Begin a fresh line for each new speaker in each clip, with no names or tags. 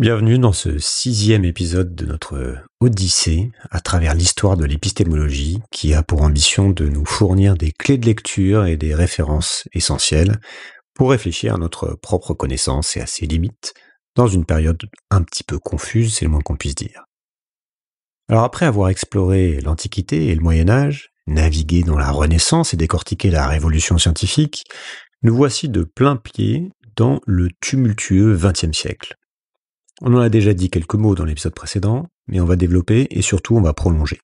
Bienvenue dans ce sixième épisode de notre Odyssée à travers l'histoire de l'épistémologie qui a pour ambition de nous fournir des clés de lecture et des références essentielles pour réfléchir à notre propre connaissance et à ses limites dans une période un petit peu confuse, c'est le moins qu'on puisse dire. Alors après avoir exploré l'Antiquité et le Moyen Âge, navigué dans la Renaissance et décortiqué la Révolution scientifique, nous voici de plein pied dans le tumultueux XXe siècle on en a déjà dit quelques mots dans l'épisode précédent, mais on va développer et surtout on va prolonger.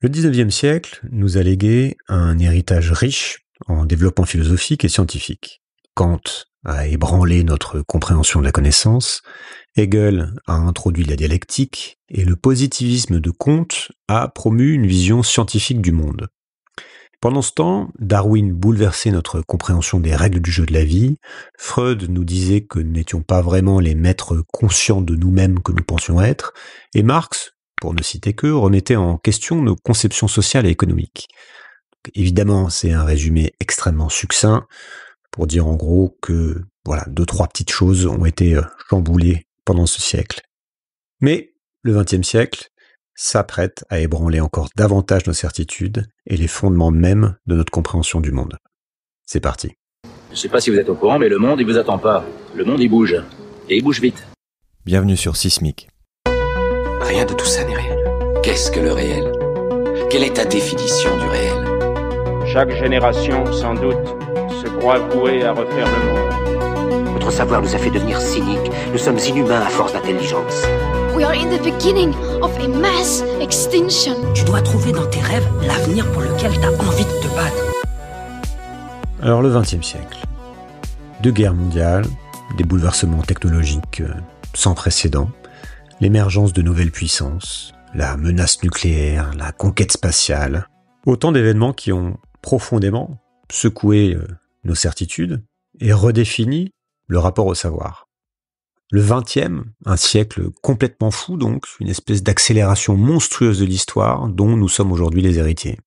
Le 19e siècle nous a légué un héritage riche en développement philosophique et scientifique. Kant a ébranlé notre compréhension de la connaissance, Hegel a introduit la dialectique, et le positivisme de Kant a promu une vision scientifique du monde. Pendant ce temps, Darwin bouleversait notre compréhension des règles du jeu de la vie, Freud nous disait que nous n'étions pas vraiment les maîtres conscients de nous-mêmes que nous pensions être, et Marx, pour ne citer que, remettait en question nos conceptions sociales et économiques. évidemment, c'est un résumé extrêmement succinct pour dire en gros que voilà, deux trois petites choses ont été euh, chamboulées pendant ce siècle. Mais le XXe siècle, s'apprête à ébranler encore davantage nos certitudes et les fondements mêmes de notre compréhension du monde. C'est parti. Je ne sais pas si vous êtes au courant, mais le monde, il vous attend pas. Le monde, il bouge. Et il bouge vite. Bienvenue sur Sismic. Rien de tout ça n'est réel. Qu'est-ce que le réel Quelle est ta définition du réel Chaque génération, sans doute, se croit vouée à refaire le monde. Notre savoir nous a fait devenir cyniques. Nous sommes inhumains à force d'intelligence. We are in the beginning of a mass extinction. Tu dois trouver dans tes rêves l'avenir pour lequel tu as envie de te battre. Alors le XXe siècle. Deux guerres mondiales, des bouleversements technologiques euh, sans précédent, l'émergence de nouvelles puissances, la menace nucléaire, la conquête spatiale. Autant d'événements qui ont profondément secoué euh, nos certitudes et redéfini le rapport au savoir le 20e, un siècle complètement fou donc, une espèce d'accélération monstrueuse de l'histoire dont nous sommes aujourd'hui les héritiers.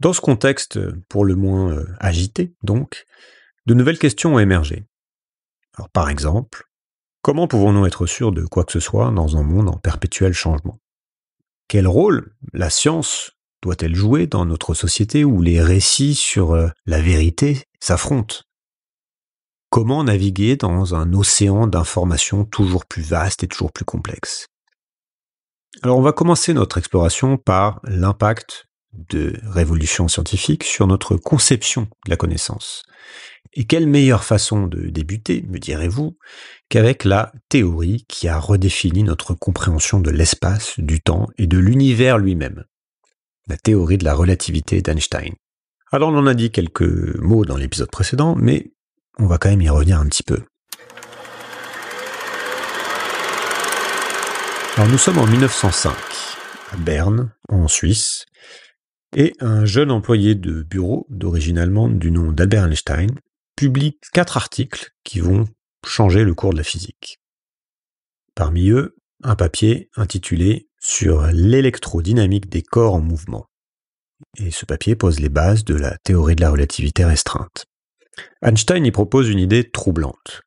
Dans ce contexte pour le moins euh, agité donc, de nouvelles questions ont émergé. par exemple, comment pouvons-nous être sûrs de quoi que ce soit dans un monde en perpétuel changement Quel rôle la science doit-elle jouer dans notre société où les récits sur euh, la vérité s'affrontent Comment naviguer dans un océan d'informations toujours plus vaste et toujours plus complexe Alors on va commencer notre exploration par l'impact de révolution scientifique sur notre conception de la connaissance. Et quelle meilleure façon de débuter, me direz-vous, qu'avec la théorie qui a redéfini notre compréhension de l'espace, du temps et de l'univers lui-même. La théorie de la relativité d'Einstein. Alors on en a dit quelques mots dans l'épisode précédent, mais on va quand même y revenir un petit peu. Alors nous sommes en 1905, à Berne, en Suisse, et un jeune employé de bureau d'origine allemande du nom d'Albert Einstein publie quatre articles qui vont changer le cours de la physique. Parmi eux, un papier intitulé Sur l'électrodynamique des corps en mouvement. Et ce papier pose les bases de la théorie de la relativité restreinte. Einstein y propose une idée troublante.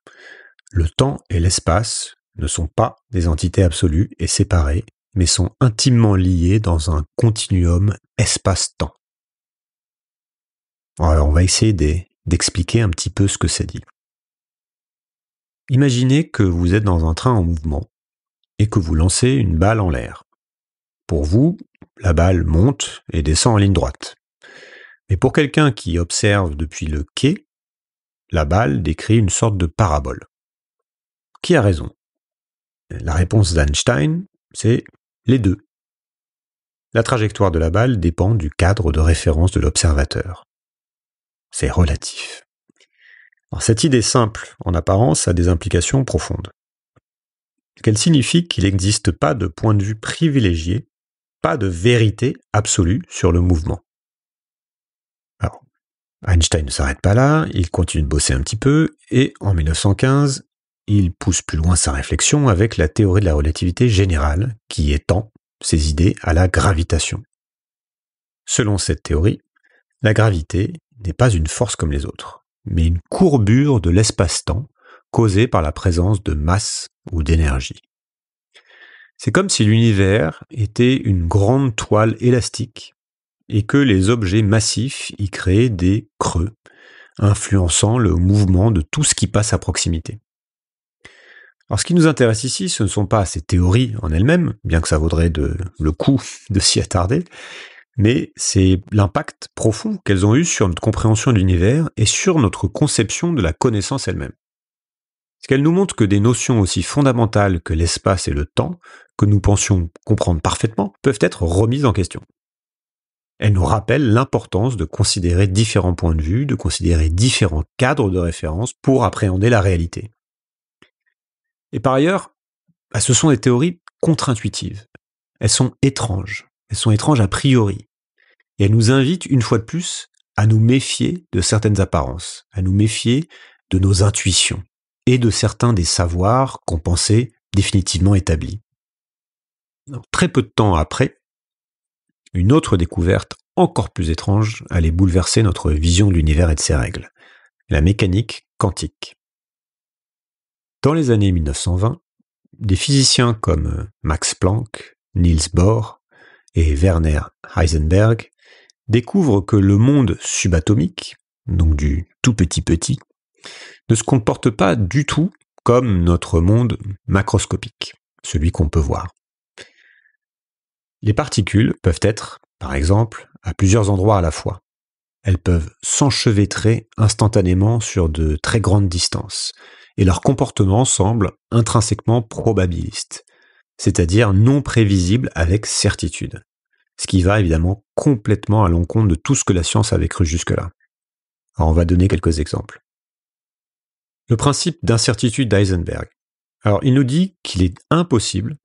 Le temps et l'espace ne sont pas des entités absolues et séparées, mais sont intimement liées dans un continuum espace-temps. Alors on va essayer d'expliquer un petit peu ce que c'est dit. Imaginez que vous êtes dans un train en mouvement et que vous lancez une balle en l'air. Pour vous, la balle monte et descend en ligne droite. Mais pour quelqu'un qui observe depuis le quai, la balle décrit une sorte de parabole. Qui a raison La réponse d'Einstein, c'est les deux. La trajectoire de la balle dépend du cadre de référence de l'observateur. C'est relatif. cette idée simple, en apparence, a des implications profondes. Qu'elle signifie qu'il n'existe pas de point de vue privilégié, pas de vérité absolue sur le mouvement. Einstein ne s'arrête pas là, il continue de bosser un petit peu, et en 1915, il pousse plus loin sa réflexion avec la théorie de la relativité générale, qui étend ses idées à la gravitation. Selon cette théorie, la gravité n'est pas une force comme les autres, mais une courbure de l'espace-temps causée par la présence de masse ou d'énergie. C'est comme si l'univers était une grande toile élastique et que les objets massifs y créent des creux, influençant le mouvement de tout ce qui passe à proximité. Alors ce qui nous intéresse ici, ce ne sont pas ces théories en elles-mêmes, bien que ça vaudrait de, le coup de s'y attarder, mais c'est l'impact profond qu'elles ont eu sur notre compréhension de l'univers et sur notre conception de la connaissance elle-même. Ce qu'elles nous montrent que des notions aussi fondamentales que l'espace et le temps, que nous pensions comprendre parfaitement, peuvent être remises en question elle nous rappelle l'importance de considérer différents points de vue, de considérer différents cadres de référence pour appréhender la réalité. Et par ailleurs, bah, ce sont des théories contre-intuitives. Elles sont étranges. Elles sont étranges a priori. Et elles nous invitent, une fois de plus, à nous méfier de certaines apparences, à nous méfier de nos intuitions et de certains des savoirs qu'on pensait définitivement établis. très peu de temps après, une autre découverte encore plus étrange allait bouleverser notre vision de l'univers et de ses règles, la mécanique quantique. Dans les années 1920, des physiciens comme euh, Max Planck, Niels Bohr et Werner Heisenberg découvrent que le monde subatomique, donc du tout petit petit, ne se comporte pas du tout comme notre monde macroscopique, celui qu'on peut voir. Les particules peuvent être, par exemple, à plusieurs endroits à la fois. Elles peuvent s'enchevêtrer instantanément sur de très grandes distances, et leur comportement semble intrinsèquement probabiliste, c'est-à-dire non prévisible avec certitude, ce qui va évidemment complètement à l'encontre de tout ce que la science avait cru jusque-là. Alors on va donner quelques exemples. Le principe d'incertitude d'Eisenberg. Alors il nous dit qu'il est impossible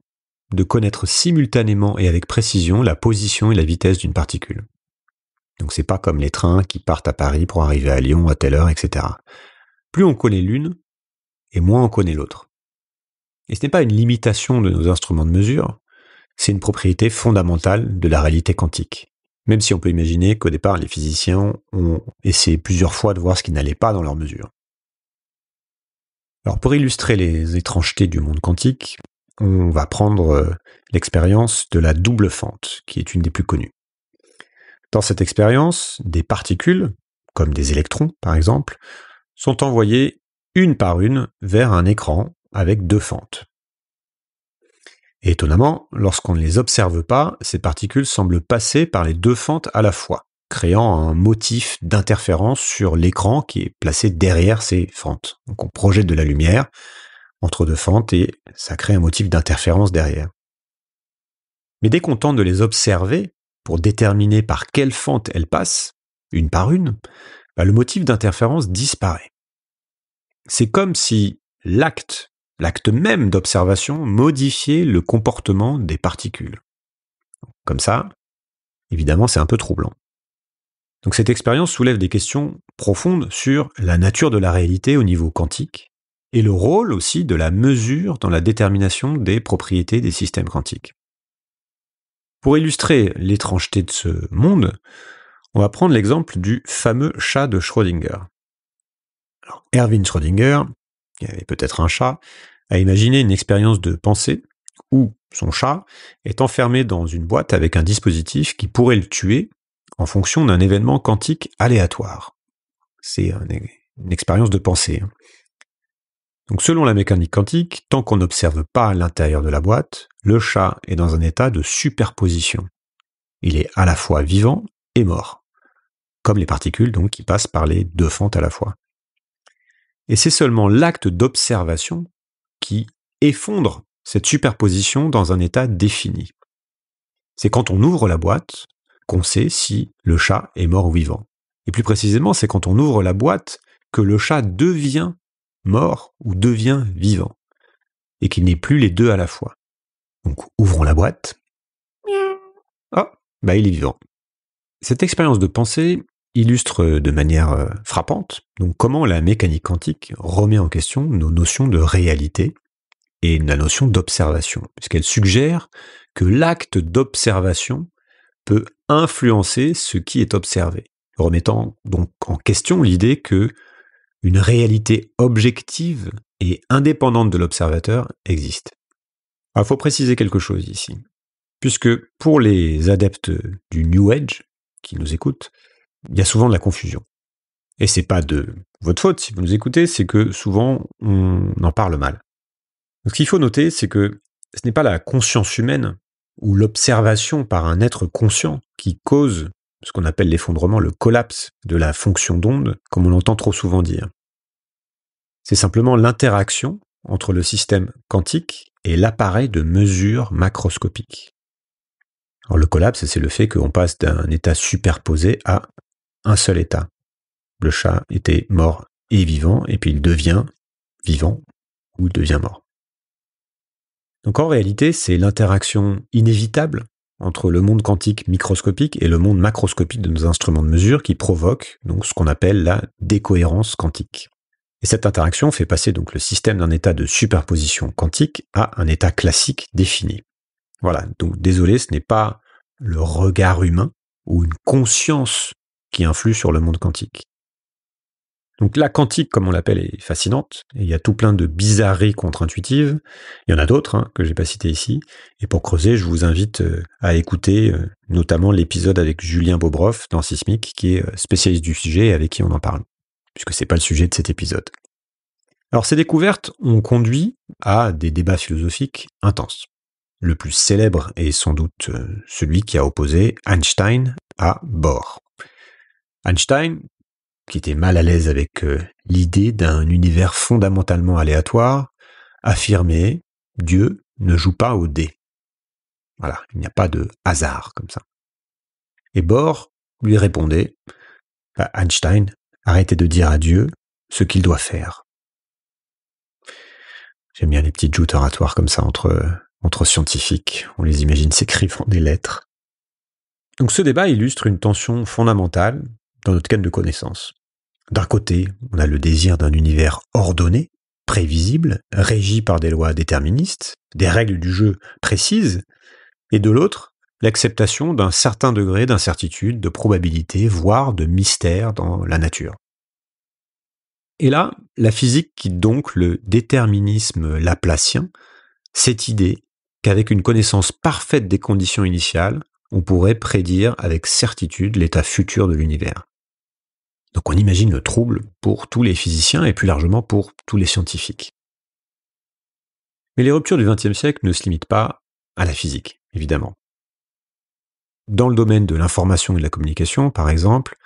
de connaître simultanément et avec précision la position et la vitesse d'une particule. Donc c'est pas comme les trains qui partent à Paris pour arriver à Lyon à telle heure, etc. Plus on connaît l'une, et moins on connaît l'autre. Et ce n'est pas une limitation de nos instruments de mesure, c'est une propriété fondamentale de la réalité quantique. Même si on peut imaginer qu'au départ, les physiciens ont essayé plusieurs fois de voir ce qui n'allait pas dans leurs mesures. Alors pour illustrer les étrangetés du monde quantique, on va prendre euh, l'expérience de la double fente, qui est une des plus connues. Dans cette expérience, des particules, comme des électrons par exemple, sont envoyées une par une vers un écran avec deux fentes. étonnamment, lorsqu'on ne les observe pas, ces particules semblent passer par les deux fentes à la fois, créant un motif d'interférence sur l'écran qui est placé derrière ces fentes. Donc on projette de la lumière, entre deux fentes et ça crée un motif d'interférence derrière. Mais dès qu'on tente de les observer pour déterminer par quelle fente elles passent, une par une, bah, le motif d'interférence disparaît. C'est comme si l'acte, l'acte même d'observation, modifiait le comportement des particules. Comme ça, évidemment, c'est un peu troublant. Donc cette expérience soulève des questions profondes sur la nature de la réalité au niveau quantique, et le rôle aussi de la mesure dans la détermination des propriétés des systèmes quantiques. Pour illustrer l'étrangeté de ce monde, on va prendre l'exemple du fameux chat de Schrödinger. Erwin Schrödinger, qui avait peut-être un chat, a imaginé une expérience de pensée où son chat est enfermé dans une boîte avec un dispositif qui pourrait le tuer en fonction d'un événement quantique aléatoire. C'est une, expérience de pensée. Hein. Donc selon la mécanique quantique, tant qu'on n'observe pas l'intérieur de la boîte, le chat est dans un état de superposition. Il est à la fois vivant et mort, comme les particules donc qui passent par les deux fentes à la fois. Et c'est seulement l'acte d'observation qui effondre cette superposition dans un état défini. C'est quand on ouvre la boîte qu'on sait si le chat est mort ou vivant. Et plus précisément, c'est quand on ouvre la boîte que le chat devient mort ou devient vivant, et qu'il n'est plus les deux à la fois. Donc ouvrons la boîte. Ah, bah il est vivant. Cette expérience de pensée illustre de manière euh, frappante donc comment la mécanique quantique remet en question nos notions de réalité et la notion d'observation, puisqu'elle suggère que l'acte d'observation peut influencer ce qui est observé, remettant donc en question l'idée que une réalité objective et indépendante de l'observateur existe. Il ah, faut préciser quelque chose ici, puisque pour les adeptes du New Age qui nous écoutent, il y a souvent de la confusion. Et c'est pas de votre faute si vous nous écoutez, c'est que souvent on en parle mal. ce qu'il faut noter, c'est que ce n'est pas la conscience humaine ou l'observation par un être conscient qui cause ce qu'on appelle l'effondrement, le collapse de la fonction d'onde, comme on l'entend trop souvent dire. C'est simplement l'interaction entre le système quantique et l'appareil de mesure macroscopique. Alors le collapse, c'est le fait qu'on passe d'un état superposé à un seul état. Le chat était mort et vivant, et puis il devient vivant ou devient mort. Donc en réalité, c'est l'interaction inévitable entre le monde quantique microscopique et le monde macroscopique de nos instruments de mesure qui provoque donc ce qu'on appelle la décohérence quantique. Et cette interaction fait passer donc le système d'un état de superposition quantique à un état classique défini. Voilà, donc désolé, ce n'est pas le regard humain ou une conscience qui influe sur le monde quantique. Donc la quantique, comme on l'appelle, est fascinante. il y a tout plein de bizarreries contre-intuitives. Il y en a d'autres hein, que je j'ai pas citées ici. Et pour creuser, je vous invite euh, à écouter euh, notamment l'épisode avec Julien Bobroff dans Sismic, qui est euh, spécialiste du sujet et avec qui on en parle puisque c'est pas le sujet de cet épisode. Alors ces découvertes ont conduit à des débats philosophiques intenses. Le plus célèbre est sans doute euh, celui qui a opposé Einstein à Bohr. Einstein, qui était mal à l'aise avec euh, l'idée d'un univers fondamentalement aléatoire, affirmait Dieu ne joue pas au dé. Voilà, il n'y a pas de hasard comme ça. Et Bohr lui répondait bah, Einstein, Arrêtez de dire à Dieu ce qu'il doit faire. J'aime bien les petites joutes oratoires comme ça entre, entre scientifiques. On les imagine s'écrivant des lettres. Donc ce débat illustre une tension fondamentale dans notre quête de connaissance. D'un côté, on a le désir d'un univers ordonné, prévisible, régi par des lois déterministes, des règles du jeu précises, et de l'autre, l'acceptation d'un certain degré d'incertitude, de probabilité, voire de mystère dans la nature. Et là, la physique quitte donc le déterminisme laplacien, cette idée qu'avec une connaissance parfaite des conditions initiales, on pourrait prédire avec certitude l'état futur de l'univers. Donc on imagine le trouble pour tous les physiciens et plus largement pour tous les scientifiques. Mais les ruptures du XXe siècle ne se limitent pas à la physique, évidemment. Dans le domaine de l'information et de la communication, par exemple,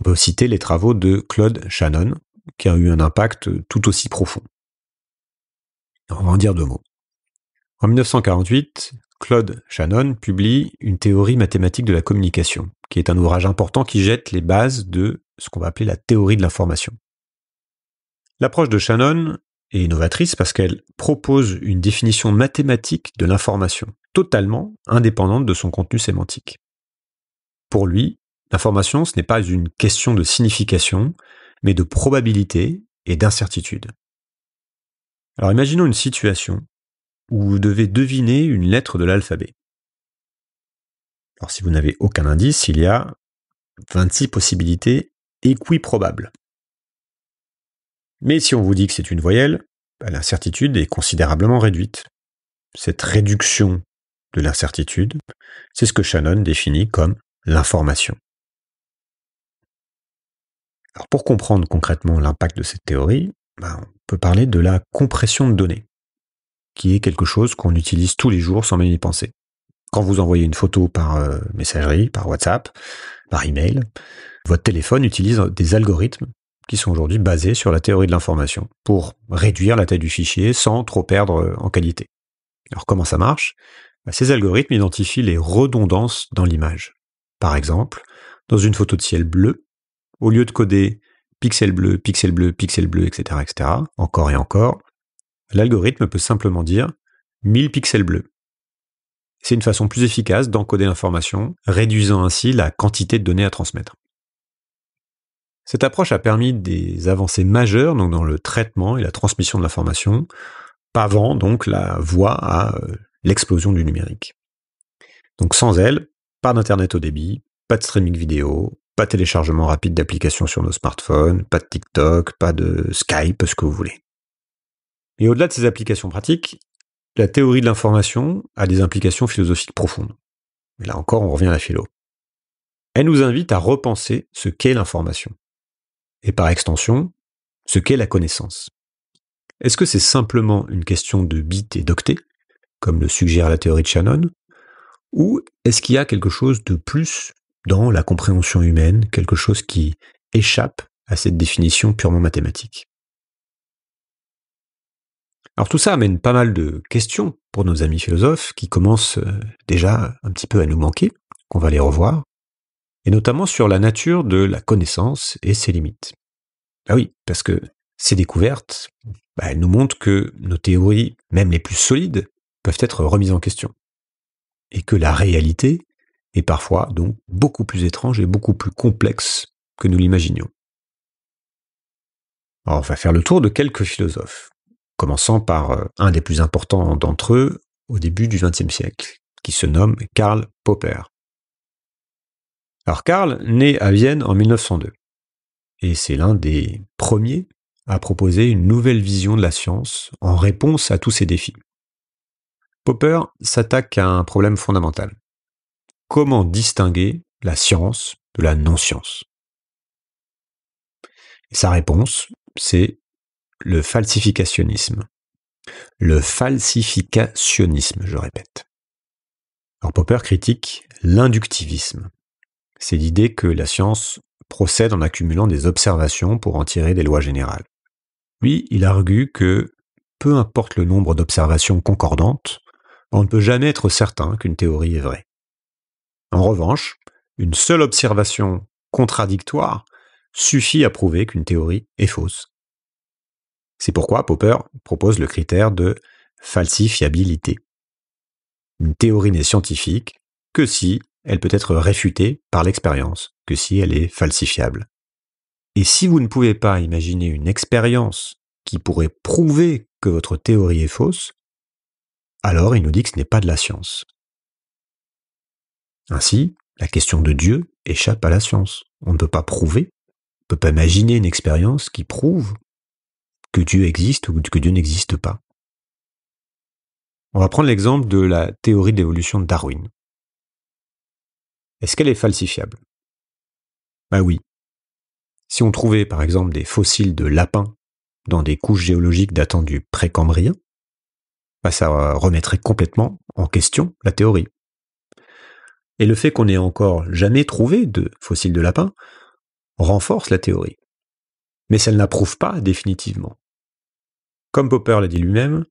on peut citer les travaux de Claude Shannon, qui a eu un impact tout aussi profond. On va en dire deux mots. En 1948, Claude Shannon publie une théorie mathématique de la communication, qui est un ouvrage important qui jette les bases de ce qu'on va appeler la théorie de l'information. L'approche de Shannon est innovatrice parce qu'elle propose une définition mathématique de l'information, totalement indépendante de son contenu sémantique. Pour lui, l'information, ce n'est pas une question de signification, mais de probabilité et d'incertitude. Alors imaginons une situation où vous devez deviner une lettre de l'alphabet. Alors si vous n'avez aucun indice, il y a 26 possibilités équiprobables. Mais si on vous dit que c'est une voyelle, bah, l'incertitude est considérablement réduite. Cette réduction de l'incertitude, c'est ce que Shannon définit comme l'information. Alors pour comprendre concrètement l'impact de cette théorie, ben, on peut parler de la compression de données, qui est quelque chose qu'on utilise tous les jours sans même y penser. Quand vous envoyez une photo par euh, messagerie, par WhatsApp, par email, votre téléphone utilise euh, des algorithmes qui sont aujourd'hui basés sur la théorie de l'information pour réduire la taille du fichier sans trop perdre euh, en qualité. Alors comment ça marche bah, ces algorithmes identifient les redondances dans l'image. Par exemple, dans une photo de ciel bleu, au lieu de coder pixel bleu, pixel bleu, pixel bleu, etc., etc., encore et encore, l'algorithme peut simplement dire 1000 pixels bleus. C'est une façon plus efficace d'encoder l'information, réduisant ainsi la quantité de données à transmettre. Cette approche a permis des avancées majeures dans le traitement et la transmission de l'information, pavant donc la voie à euh, l'explosion du numérique. Donc sans elle, pas d'Internet au débit, pas de streaming vidéo, pas de téléchargement rapide d'applications sur nos smartphones, pas de TikTok, pas de Skype, ce que vous voulez. Mais au-delà de ces applications pratiques, la théorie de l'information a des implications philosophiques profondes. Mais là encore, on revient à la philo. Elle nous invite à repenser ce qu'est l'information. Et par extension, ce qu'est la connaissance. Est-ce que c'est simplement une question de bits et d'octets comme le suggère la théorie de Shannon, ou est-ce qu'il y a quelque chose de plus dans la compréhension humaine, quelque chose qui échappe à cette définition purement mathématique alors tout ça amène pas mal de questions pour nos amis philosophes qui commencent euh, déjà un petit peu à nous manquer, qu'on va les revoir, et notamment sur la nature de la connaissance et ses limites. Ah oui, parce que ces découvertes, bah, elles nous montrent que nos théories, même les plus solides, peuvent être remises en question. Et que la réalité est parfois donc beaucoup plus étrange et beaucoup plus complexe que nous l'imaginions. on va faire le tour de quelques philosophes, commençant par euh, un des plus importants d'entre eux au début du XXe siècle, qui se nomme Karl Popper. Alors Karl, né à Vienne en 1902, et c'est l'un des premiers à proposer une nouvelle vision de la science en réponse à tous ces défis. Popper s'attaque à un problème fondamental. Comment distinguer la science de la non-science Sa réponse, c'est le falsificationnisme. Le falsificationnisme, je répète. Alors Popper critique l'inductivisme. C'est l'idée que la science procède en accumulant des observations pour en tirer des lois générales. Lui, il argue que peu importe le nombre d'observations concordantes, on ne peut jamais être certain qu'une théorie est vraie. En revanche, une seule observation contradictoire suffit à prouver qu'une théorie est fausse. C'est pourquoi Popper propose le critère de falsifiabilité. Une théorie n'est scientifique que si elle peut être réfutée par l'expérience, que si elle est falsifiable. Et si vous ne pouvez pas imaginer une expérience qui pourrait prouver que votre théorie est fausse, alors il nous dit que ce n'est pas de la science. Ainsi, la question de Dieu échappe à la science. On ne peut pas prouver, on ne peut pas imaginer une expérience qui prouve que Dieu existe ou que Dieu n'existe pas. On va prendre l'exemple de la théorie d'évolution de Darwin. Est-ce qu'elle est falsifiable Bah oui. Si on trouvait par exemple des fossiles de lapins dans des couches géologiques datant du précambrien, bah, ça euh, remettrait complètement en question la théorie. Et le fait qu'on n'ait encore jamais trouvé de fossiles de lapin renforce la théorie. Mais ça ne l'approuve pas définitivement. Comme Popper l'a dit lui-même,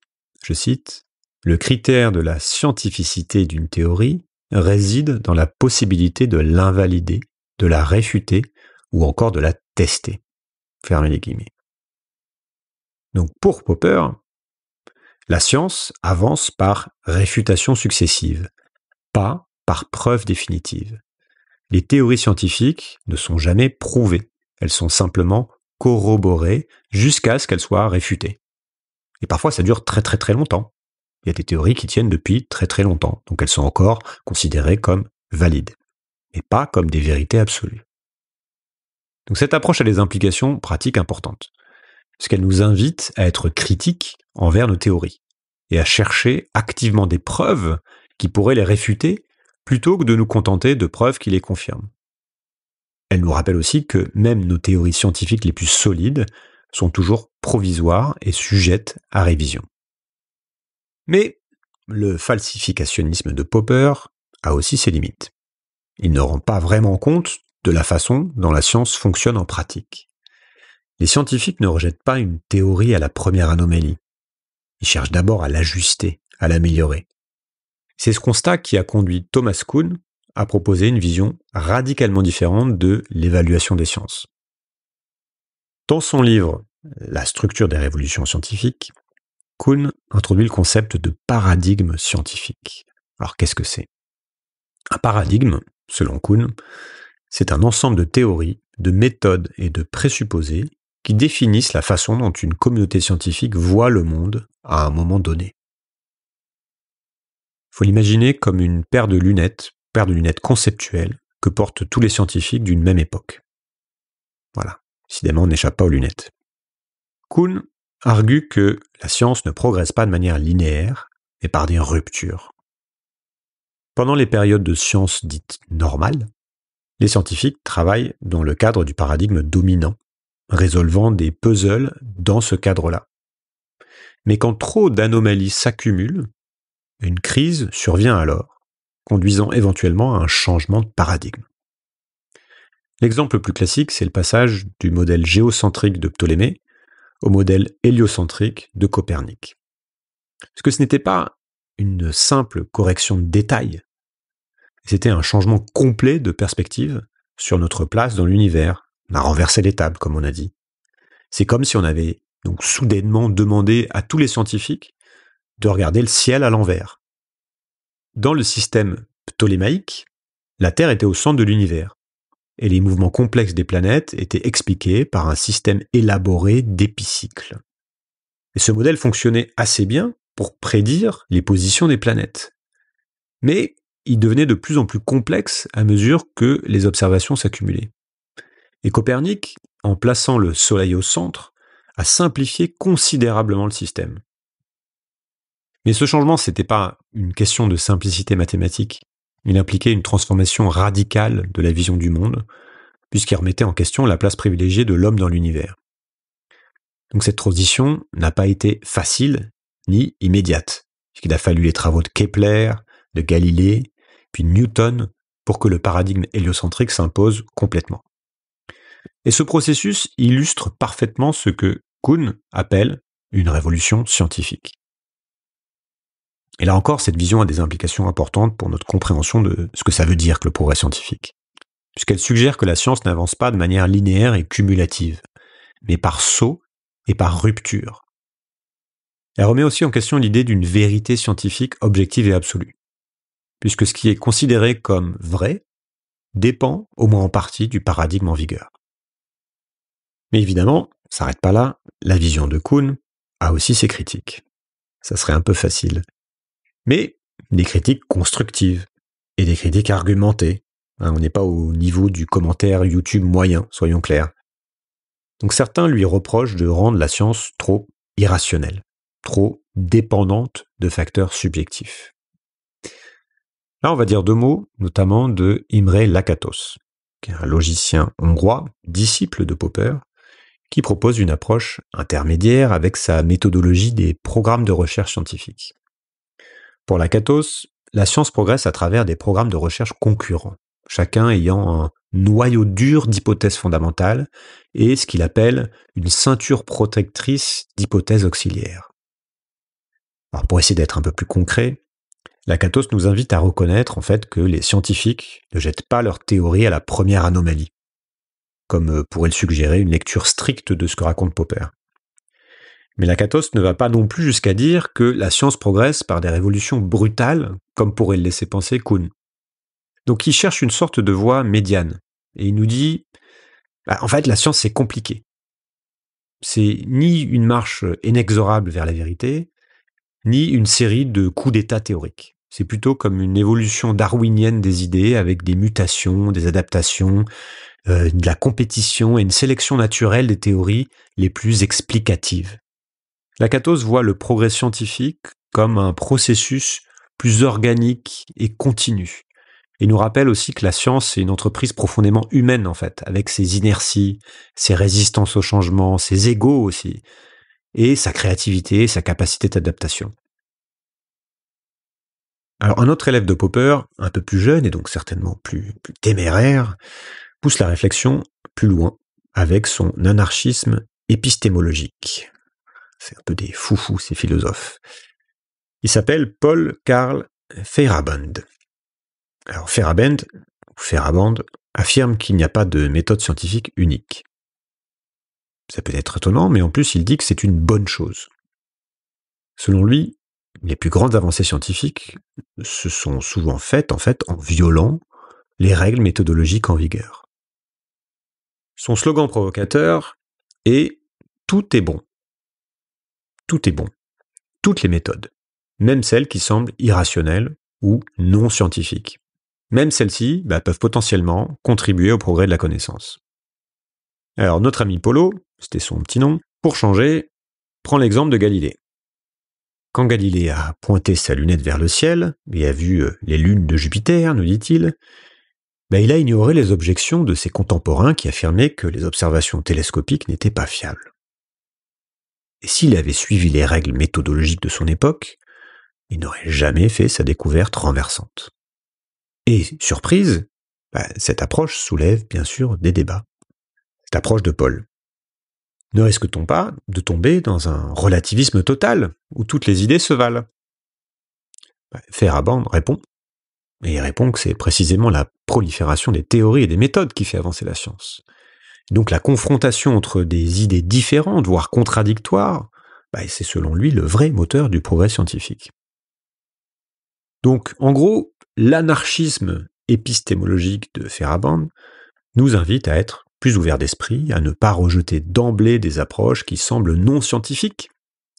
je cite, Le critère de la scientificité d'une théorie réside dans la possibilité de l'invalider, de la réfuter ou encore de la tester. Fermez les guillemets. Donc pour Popper, la science avance par réfutation successive, pas par preuve définitive. Les théories scientifiques ne sont jamais prouvées, elles sont simplement corroborées jusqu'à ce qu'elles soient réfutées. Et parfois ça dure très très très longtemps. Il y a des théories qui tiennent depuis très très longtemps, donc elles sont encore considérées comme valides, mais pas comme des vérités absolues. Donc cette approche a des implications pratiques importantes, puisqu'elle nous invite à être critiques envers nos théories et à chercher activement des preuves qui pourraient les réfuter plutôt que de nous contenter de preuves qui les confirment. Elle nous rappelle aussi que même nos théories scientifiques les plus solides sont toujours provisoires et sujettes à révision. Mais le falsificationnisme de Popper a aussi ses limites. Il ne rend pas vraiment compte de la façon dont la science fonctionne en pratique. Les scientifiques ne rejettent pas une théorie à la première anomalie il cherche d'abord à l'ajuster, à l'améliorer. C'est ce constat qui a conduit Thomas Kuhn à proposer une vision radicalement différente de l'évaluation des sciences. Dans son livre La structure des révolutions scientifiques, Kuhn introduit le concept de paradigme scientifique. Alors qu'est-ce que c'est Un paradigme, selon Kuhn, c'est un ensemble de théories, de méthodes et de présupposés qui définissent la façon dont une communauté scientifique voit le monde à un moment donné. Faut l'imaginer comme une paire de lunettes, paire de lunettes conceptuelles que portent tous les scientifiques d'une même époque. Voilà. Décidément, on n'échappe pas aux lunettes. Kuhn argue que la science ne progresse pas de manière linéaire, mais par des ruptures. Pendant les périodes de science dites normales, les scientifiques travaillent dans le cadre du paradigme dominant résolvant des puzzles dans ce cadre-là. Mais quand trop d'anomalies s'accumulent, une crise survient alors, conduisant éventuellement à un changement de paradigme. L'exemple le plus classique, c'est le passage du modèle géocentrique de Ptolémée au modèle héliocentrique de Copernic. Parce que ce n'était pas une simple correction de détail, c'était un changement complet de perspective sur notre place dans l'univers on a renversé les comme on a dit. C'est comme si on avait donc soudainement demandé à tous les scientifiques de regarder le ciel à l'envers. Dans le système ptolémaïque, la Terre était au centre de l'univers, et les mouvements complexes des planètes étaient expliqués par un système élaboré d'épicycles. Et ce modèle fonctionnait assez bien pour prédire les positions des planètes. Mais il devenait de plus en plus complexe à mesure que les observations s'accumulaient. Et Copernic, en plaçant le Soleil au centre, a simplifié considérablement le système. Mais ce changement, n'était pas une question de simplicité mathématique. Il impliquait une transformation radicale de la vision du monde, puisqu'il remettait en question la place privilégiée de l'homme dans l'univers. Donc cette transition n'a pas été facile ni immédiate, puisqu'il a fallu les travaux de Kepler, de Galilée, puis Newton pour que le paradigme héliocentrique s'impose complètement. Et ce processus illustre parfaitement ce que Kuhn appelle une révolution scientifique. Et là encore, cette vision a des implications importantes pour notre compréhension de ce que ça veut dire que le progrès scientifique, puisqu'elle suggère que la science n'avance pas de manière linéaire et cumulative, mais par saut et par rupture. Elle remet aussi en question l'idée d'une vérité scientifique objective et absolue, puisque ce qui est considéré comme vrai dépend, au moins en partie, du paradigme en vigueur. Mais évidemment, ça s'arrête pas là. La vision de Kuhn a aussi ses critiques. Ça serait un peu facile. Mais des critiques constructives et des critiques argumentées. Hein, on n'est pas au niveau du commentaire YouTube moyen, soyons clairs. Donc certains lui reprochent de rendre la science trop irrationnelle, trop dépendante de facteurs subjectifs. Là, on va dire deux mots, notamment de Imre Lakatos, qui est un logicien hongrois, disciple de Popper, qui propose une approche intermédiaire avec sa méthodologie des programmes de recherche scientifique. Pour la la science progresse à travers des programmes de recherche concurrents, chacun ayant un noyau dur d'hypothèses fondamentales et ce qu'il appelle une ceinture protectrice d'hypothèses auxiliaires. pour essayer d'être un peu plus concret, la nous invite à reconnaître en fait que les scientifiques ne jettent pas leur théorie à la première anomalie comme euh, pourrait le suggérer une lecture stricte de ce que raconte Popper. Mais Lakatos ne va pas non plus jusqu'à dire que la science progresse par des révolutions brutales, comme pourrait le laisser penser Kuhn. Donc il cherche une sorte de voie médiane, et il nous dit, bah, en fait la science c'est compliqué. C'est ni une marche euh, inexorable vers la vérité, ni une série de coups d'état théoriques. C'est plutôt comme une évolution darwinienne des idées avec des mutations, des adaptations, euh, de la compétition et une sélection naturelle des théories les plus explicatives. Lakatos voit le progrès scientifique comme un processus plus organique et continu. Il nous rappelle aussi que la science est une entreprise profondément humaine en fait, avec ses inerties, ses résistances au changement, ses égaux aussi, et sa créativité, sa capacité d'adaptation. Alors un autre élève de Popper, un peu plus jeune et donc certainement plus téméraire, pousse la réflexion plus loin avec son anarchisme épistémologique. C'est un peu des foufous ces philosophes. Il s'appelle Paul Karl Feyerabend. Alors Feyerabend, affirme qu'il n'y a pas de méthode scientifique unique. Ça peut être étonnant, mais en plus il dit que c'est une bonne chose. Selon lui, les plus grandes avancées scientifiques se sont souvent faites en fait en violant les règles méthodologiques en vigueur. Son slogan provocateur est Tout est bon. Tout est bon. Toutes les méthodes, même celles qui semblent irrationnelles ou non scientifiques. Même celles-ci bah, peuvent potentiellement contribuer au progrès de la connaissance. Alors notre ami Polo, c'était son petit nom, pour changer, prend l'exemple de Galilée. Quand Galilée a pointé sa lunette vers le ciel et a vu euh, les lunes de Jupiter, nous dit-il, bah, il a ignoré les objections de ses contemporains qui affirmaient que les observations télescopiques n'étaient pas fiables. Et s'il avait suivi les règles méthodologiques de son époque, il n'aurait jamais fait sa découverte renversante. Et, surprise, bah, cette approche soulève bien sûr des débats. Cette approche de Paul. Ne risque-t-on pas de tomber dans un relativisme total, où toutes les idées se valent ben, répond et il répond que c'est précisément la prolifération des théories et des méthodes qui fait avancer la science. Donc la confrontation entre des idées différentes, voire contradictoires, bah, c'est selon lui le vrai moteur du progrès scientifique. Donc en gros, l'anarchisme épistémologique de Ferraband nous invite à être plus ouverts d'esprit, à ne pas rejeter d'emblée des approches qui semblent non scientifiques,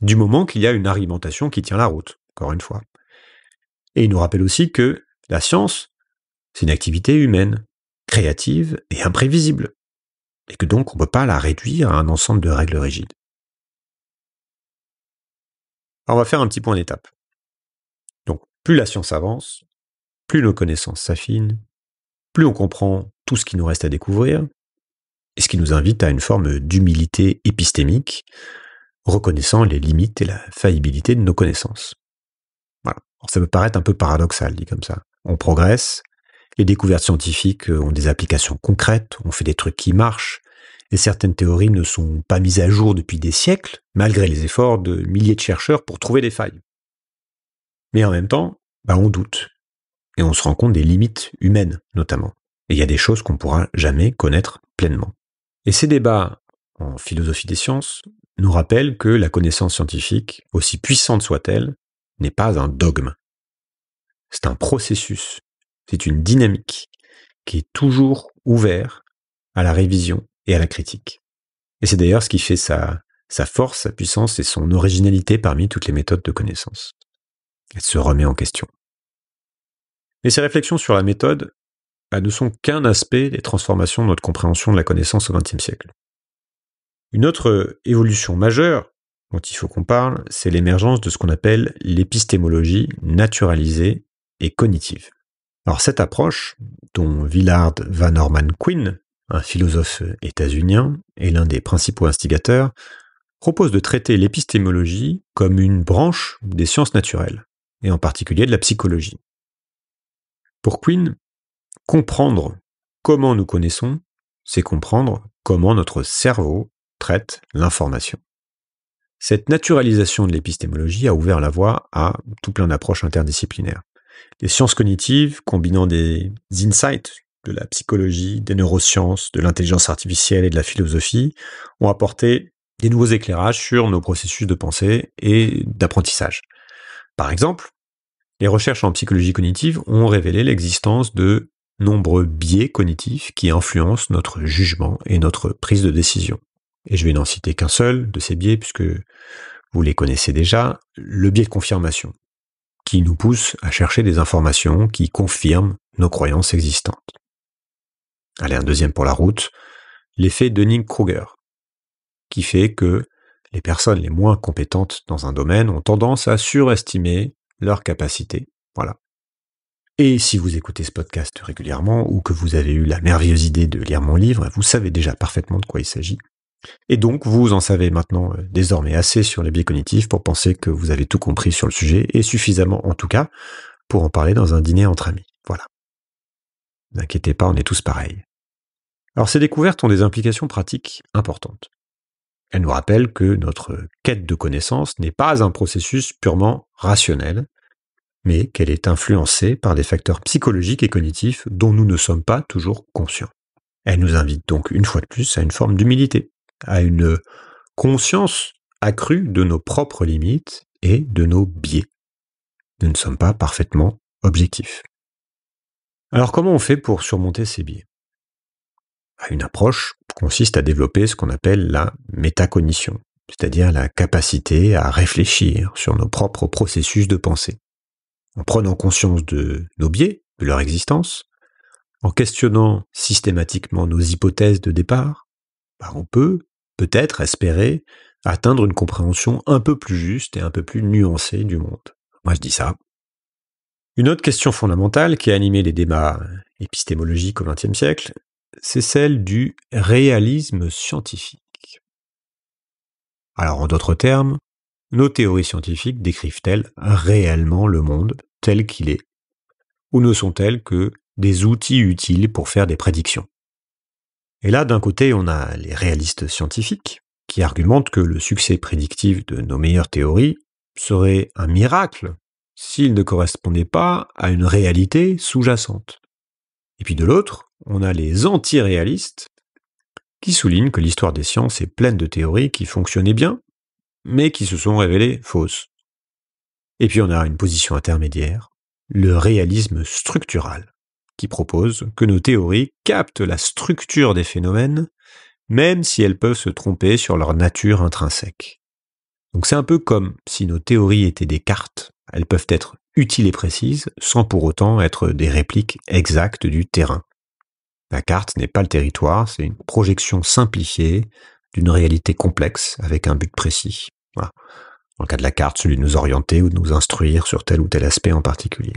du moment qu'il y a une argumentation qui tient la route, encore une fois. Et il nous rappelle aussi que la science, c'est une activité humaine, créative et imprévisible, et que donc on ne peut pas la réduire à un ensemble de règles rigides. on va faire un petit point d'étape. Donc plus la science avance, plus nos connaissances s'affinent, plus on comprend tout ce qui nous reste à découvrir, et ce qui nous invite à une forme d'humilité épistémique, reconnaissant les limites et la faillibilité de nos connaissances. Voilà. ça peut paraître un peu paradoxal dit comme ça on progresse, les découvertes scientifiques euh, ont des applications concrètes, on fait des trucs qui marchent, et certaines théories ne sont pas mises à jour depuis des siècles, malgré les efforts de milliers de chercheurs pour trouver des failles. Mais en même temps, bah, on doute, et on se rend compte des limites humaines notamment, et il y a des choses qu'on ne pourra jamais connaître pleinement. Et ces débats en philosophie des sciences nous rappellent que la connaissance scientifique, aussi puissante soit-elle, n'est pas un dogme, c'est un processus, c'est une dynamique qui est toujours ouverte à la révision et à la critique. Et c'est d'ailleurs ce qui fait sa, force, sa puissance et son originalité parmi toutes les méthodes de connaissance. Elle se remet en question. Mais ces réflexions sur la méthode bah, ne sont qu'un aspect des transformations de notre compréhension de la connaissance au XXe siècle. Une autre euh, évolution majeure dont il faut qu'on parle, c'est l'émergence de ce qu'on appelle l'épistémologie naturalisée cognitive. Alors cette approche, dont Willard Van Norman Quinn, un philosophe états-unien et l'un des principaux instigateurs, propose de traiter l'épistémologie comme une branche des sciences naturelles, et en particulier de la psychologie. Pour Quinn, comprendre comment nous connaissons, c'est comprendre comment notre cerveau traite l'information. Cette naturalisation de l'épistémologie a ouvert la voie à tout plein d'approches interdisciplinaires. Les sciences cognitives, combinant des insights de la psychologie, des neurosciences, de l'intelligence artificielle et de la philosophie, ont apporté des nouveaux éclairages sur nos processus de pensée et d'apprentissage. Par exemple, les recherches en psychologie cognitive ont révélé l'existence de nombreux biais cognitifs qui influencent notre jugement et notre prise de décision. Et je vais n'en citer qu'un seul de ces biais puisque vous les connaissez déjà, le biais de confirmation qui nous pousse à chercher des informations qui confirment nos croyances existantes. Allez, un deuxième pour la route, l'effet Dunning-Kruger, qui fait que les personnes les moins compétentes dans un domaine ont tendance à surestimer leurs capacités. Voilà. Et si vous écoutez ce podcast régulièrement ou que vous avez eu la merveilleuse idée de lire mon livre, vous savez déjà parfaitement de quoi il s'agit. Et donc, vous en savez maintenant euh, désormais assez sur les biais cognitifs pour penser que vous avez tout compris sur le sujet, et suffisamment en tout cas pour en parler dans un dîner entre amis. Voilà. N'inquiétez pas, on est tous pareils. Alors ces découvertes ont des implications pratiques importantes. Elles nous rappellent que notre quête de connaissance n'est pas un processus purement rationnel, mais qu'elle est influencée par des facteurs psychologiques et cognitifs dont nous ne sommes pas toujours conscients. Elles nous invitent donc une fois de plus à une forme d'humilité, à une conscience accrue de nos propres limites et de nos biais. Nous ne sommes pas parfaitement objectifs. Alors comment on fait pour surmonter ces biais bah, Une approche consiste à développer ce qu'on appelle la métacognition, c'est-à-dire la capacité à réfléchir sur nos propres processus de pensée, en prenant conscience de nos biais, de leur existence, en questionnant systématiquement nos hypothèses de départ, bah, on peut peut-être espérer atteindre une compréhension un peu plus juste et un peu plus nuancée du monde. Moi, je dis ça. Une autre question fondamentale qui a animé les débats épistémologiques au XXe siècle, c'est celle du réalisme scientifique. Alors, en d'autres termes, nos théories scientifiques décrivent-elles réellement le monde tel qu'il est Ou ne sont-elles que des outils utiles pour faire des prédictions et là, d'un côté, on a les réalistes scientifiques, qui argumentent que le succès prédictif de nos meilleures théories serait un miracle s'il ne correspondait pas à une réalité sous-jacente. Et puis de l'autre, on a les anti-réalistes, qui soulignent que l'histoire des sciences est pleine de théories qui fonctionnaient bien, mais qui se sont révélées fausses. Et puis on a une position intermédiaire, le réalisme structural, qui propose que nos théories captent la structure des phénomènes, même si elles peuvent se tromper sur leur nature intrinsèque. Donc c'est un peu comme si nos théories étaient des cartes, elles peuvent être utiles et précises, sans pour autant être des répliques exactes du terrain. La carte n'est pas le territoire, c'est une projection simplifiée d'une réalité complexe avec un but précis. Voilà. Dans le cas de la carte, celui de nous orienter ou de nous instruire sur tel ou tel aspect en particulier.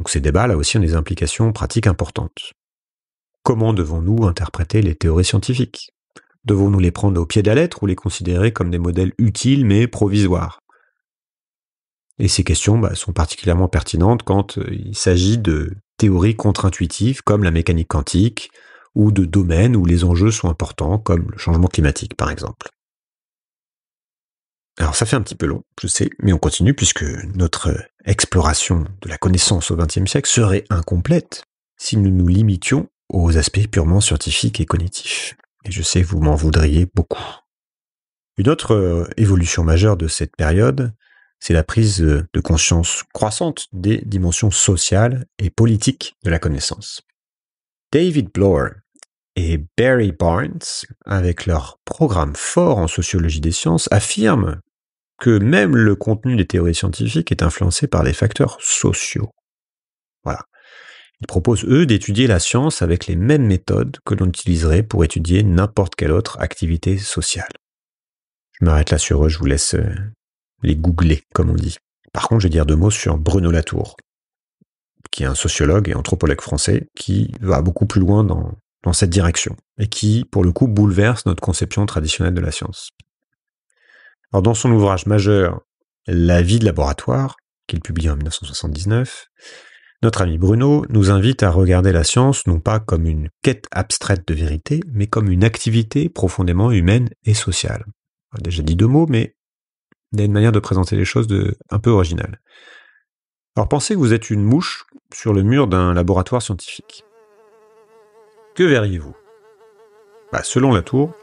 Donc ces débats, là aussi, ont des implications pratiques importantes. Comment devons-nous interpréter les théories scientifiques Devons-nous les prendre au pied de la lettre ou les considérer comme des modèles utiles mais provisoires Et ces questions bah, sont particulièrement pertinentes quand euh, il s'agit de théories contre-intuitives comme la mécanique quantique ou de domaines où les enjeux sont importants comme le changement climatique par exemple. Alors ça fait un petit peu long, je sais, mais on continue puisque notre euh, exploration de la connaissance au XXe siècle serait incomplète si nous nous limitions aux aspects purement scientifiques et cognitifs. Et je sais, vous m'en voudriez beaucoup. Une autre euh, évolution majeure de cette période, c'est la prise euh, de conscience croissante des dimensions sociales et politiques de la connaissance. David Blower et Barry Barnes, avec leur programme fort en sociologie des sciences, affirment que même le contenu des théories scientifiques est influencé par des facteurs sociaux. Voilà. Ils proposent, eux, d'étudier la science avec les mêmes méthodes que l'on utiliserait pour étudier n'importe quelle autre activité sociale. Je m'arrête là sur eux, je vous laisse euh, les googler, comme on dit. Par contre, je vais dire deux mots sur Bruno Latour, qui est un sociologue et anthropologue français qui va beaucoup plus loin dans, dans cette direction et qui, pour le coup, bouleverse notre conception traditionnelle de la science dans son ouvrage majeur, La vie de laboratoire, qu'il publie en 1979, notre ami Bruno nous invite à regarder la science non pas comme une quête abstraite de vérité, mais comme une activité profondément humaine et sociale. On a déjà dit deux mots, mais il y a une manière de présenter les choses un peu originale. Alors pensez que vous êtes une mouche sur le mur d'un laboratoire scientifique. Que verriez-vous bah, Selon la tour,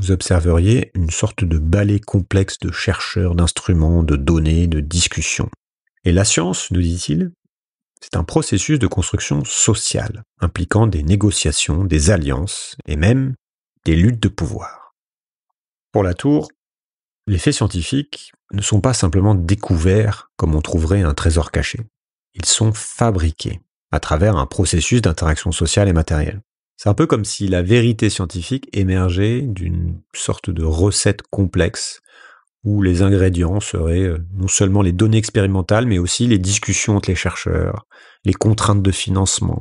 vous observeriez une sorte de balai complexe de chercheurs, d'instruments, de données, de discussions. Et la science, nous dit-il, c'est un processus de construction sociale impliquant des négociations, des alliances et même des luttes de pouvoir. Pour la tour, les faits scientifiques ne sont pas simplement découverts comme on trouverait un trésor caché. Ils sont fabriqués à travers un processus d'interaction sociale et matérielle. C'est un peu comme si la vérité scientifique émergeait d'une sorte de recette complexe où les ingrédients seraient euh, non seulement les données expérimentales, mais aussi les discussions entre les chercheurs, les contraintes de financement,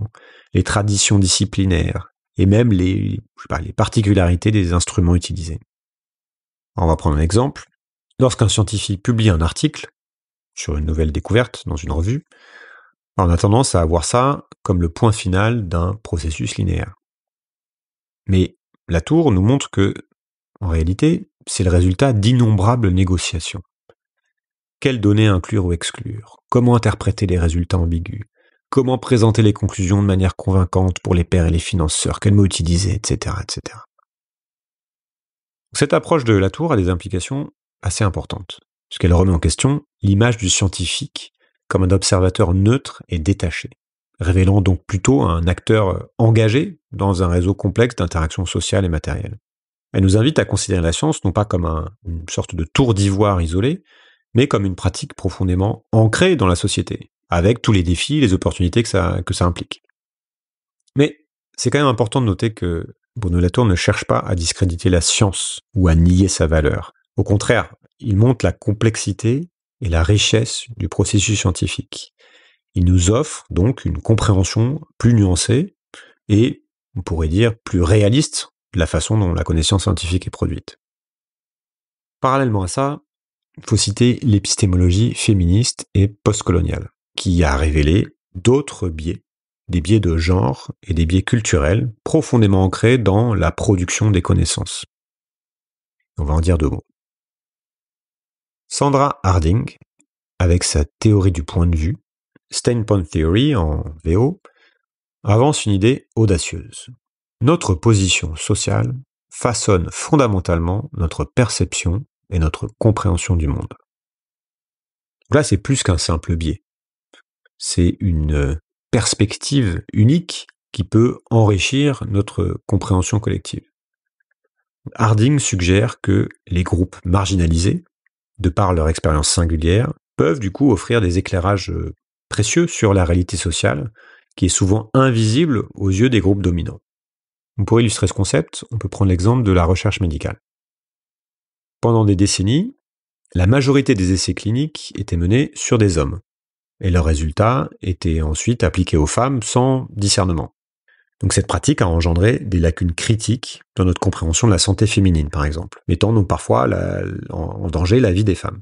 les traditions disciplinaires et même les, les particularités des instruments utilisés. On va prendre un exemple. Lorsqu'un scientifique publie un article sur une nouvelle découverte dans une revue, on a tendance à avoir ça comme le point final d'un processus linéaire. Mais la tour nous montre que, en réalité, c'est le résultat d'innombrables négociations. Quelles données inclure ou exclure Comment interpréter les résultats ambigus Comment présenter les conclusions de manière convaincante pour les pairs et les financeurs Quels mots utiliser Etc. etc. Cette approche de la tour a des implications assez importantes, puisqu'elle remet en question l'image du scientifique comme un observateur neutre et détaché, révélant donc plutôt un acteur engagé dans un réseau complexe d'interactions sociales et matérielles. Elle nous invite à considérer la science non pas comme une sorte de tour d'ivoire isolée, mais comme une pratique profondément ancrée dans la société, avec tous les défis, les opportunités que ça, que ça implique. Mais c'est quand même important de noter que Bruno Latour ne cherche pas à discréditer la science ou à nier sa valeur. Au contraire, il montre la complexité et la richesse du processus scientifique. Il nous offre donc une compréhension plus nuancée et on pourrait dire, plus réaliste de la façon dont la connaissance scientifique est produite. Parallèlement à ça, il faut citer l'épistémologie féministe et postcoloniale, qui a révélé d'autres biais, des biais de genre et des biais culturels profondément ancrés dans la production des connaissances. On va en dire deux mots. Sandra Harding, avec sa théorie du point de vue, standpoint Theory en VO, avance une idée audacieuse. Notre position sociale façonne fondamentalement notre perception et notre compréhension du monde. Là, c'est plus qu'un simple biais. C'est une perspective unique qui peut enrichir notre compréhension collective. Harding suggère que les groupes marginalisés, de par leur expérience singulière, peuvent du coup offrir des éclairages précieux sur la réalité sociale qui est souvent invisible aux yeux des groupes dominants. Pour illustrer ce concept, on peut prendre l'exemple de la recherche médicale. Pendant des décennies, la majorité des essais cliniques étaient menés sur des hommes, et leurs résultats étaient ensuite appliqués aux femmes sans discernement. Donc cette pratique a engendré des lacunes critiques dans notre compréhension de la santé féminine, par exemple, mettant donc parfois en danger la vie des femmes.